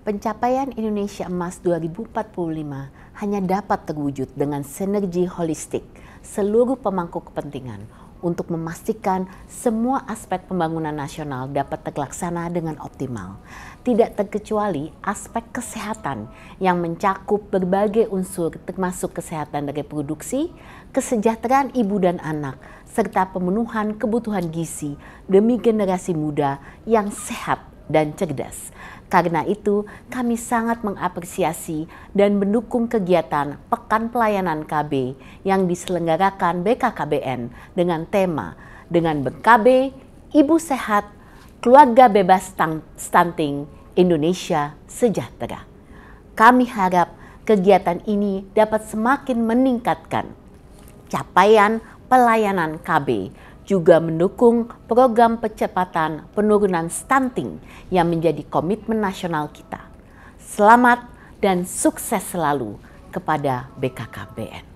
Pencapaian Indonesia Emas 2045 hanya dapat terwujud dengan sinergi holistik seluruh pemangku kepentingan untuk memastikan semua aspek pembangunan nasional dapat terlaksana dengan optimal. Tidak terkecuali aspek kesehatan yang mencakup berbagai unsur termasuk kesehatan dari produksi, kesejahteraan ibu dan anak, serta pemenuhan kebutuhan gizi demi generasi muda yang sehat dan cerdas. Karena itu, kami sangat mengapresiasi dan mendukung kegiatan Pekan Pelayanan KB yang diselenggarakan BKKBN dengan tema dengan BKB Ibu Sehat, Keluarga Bebas Stunting, Indonesia Sejahtera. Kami harap kegiatan ini dapat semakin meningkatkan capaian pelayanan KB juga mendukung program percepatan penurunan stunting yang menjadi komitmen nasional kita. Selamat dan sukses selalu kepada BKKBN.